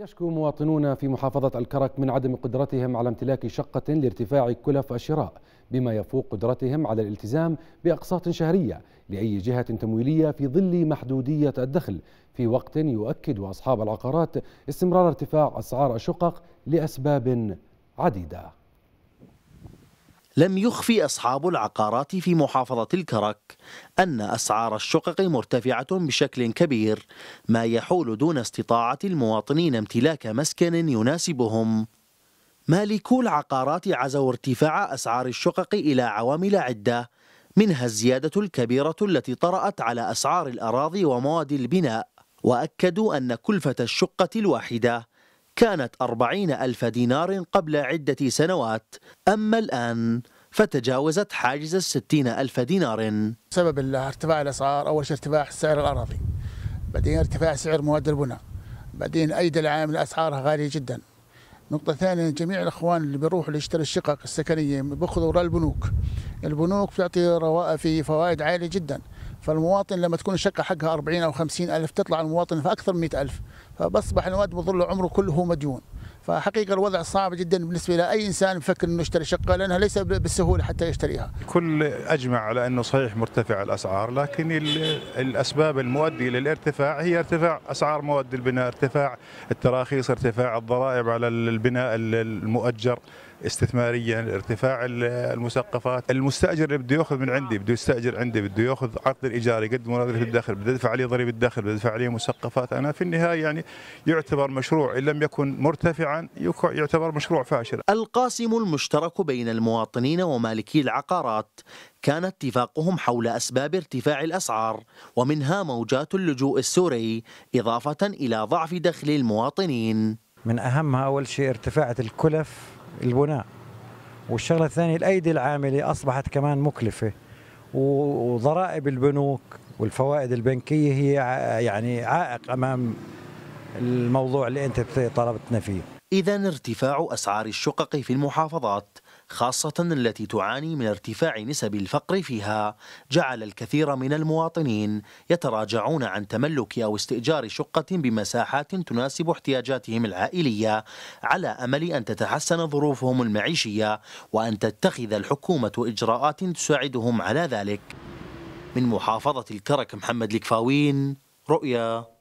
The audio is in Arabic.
يشكو مواطنون في محافظة الكرك من عدم قدرتهم على امتلاك شقة لارتفاع كلف الشراء بما يفوق قدرتهم على الالتزام بأقساط شهرية لأي جهة تمويلية في ظل محدودية الدخل في وقت يؤكد أصحاب العقارات استمرار ارتفاع أسعار الشقق لأسباب عديدة لم يخفي أصحاب العقارات في محافظة الكرك أن أسعار الشقق مرتفعة بشكل كبير ما يحول دون استطاعة المواطنين امتلاك مسكن يناسبهم مالكو العقارات عزوا ارتفاع أسعار الشقق إلى عوامل عدة منها الزيادة الكبيرة التي طرأت على أسعار الأراضي ومواد البناء وأكدوا أن كلفة الشقة الواحدة كانت أربعين ألف دينار قبل عدة سنوات أما الآن فتجاوزت حاجز الستين ألف دينار سبب ارتفاع الأسعار أول شيء ارتفاع سعر الأراضي بعدين ارتفاع سعر مواد البناء بعدين أيد العام أسعارها غالية جدا نقطة ثانية جميع الأخوان اللي بيروحوا يشتروا الشقق السكنية بيأخذوا وراء البنوك البنوك بتعطي في فوائد عالية جدا فالمواطن لما تكون الشقة حقها 40 أو 50 ألف تطلع المواطن في أكثر من 100 ألف فبصبح الواد بظل عمره كله مديون فحقيقه الوضع صعب جدا بالنسبه لاي انسان يفكر انه يشتري شقه لانها ليس بالسهوله حتى يشتريها. كل اجمع على انه صحيح مرتفع الاسعار لكن الاسباب المؤديه للارتفاع هي ارتفاع اسعار مواد البناء، ارتفاع التراخيص، ارتفاع الضرائب على البناء المؤجر استثماريا، ارتفاع المسقفات، المستاجر اللي بده ياخذ من عندي بده يستاجر عندي بده ياخذ عقد الايجار يقدم مناظره الدخل بده يدفع عليه ضريبه الدخل بده يدفع عليه مسقفات انا في النهايه يعني يعتبر مشروع ان لم يكن مرتفعا يعتبر مشروع فاشل القاسم المشترك بين المواطنين ومالكي العقارات كان اتفاقهم حول أسباب ارتفاع الأسعار ومنها موجات اللجوء السوري إضافة إلى ضعف دخل المواطنين من أهمها أول شيء ارتفاع الكلف البناء والشغلة الثانية الأيدي العاملة أصبحت كمان مكلفة وضرائب البنوك والفوائد البنكية هي يعني عائق أمام الموضوع اللي أنت طلبتنا فيه إذا ارتفاع أسعار الشقق في المحافظات خاصة التي تعاني من ارتفاع نسب الفقر فيها جعل الكثير من المواطنين يتراجعون عن تملك أو استئجار شقة بمساحات تناسب احتياجاتهم العائلية على أمل أن تتحسن ظروفهم المعيشية وأن تتخذ الحكومة إجراءات تساعدهم على ذلك من محافظة الكرك محمد الكفاوين رؤيا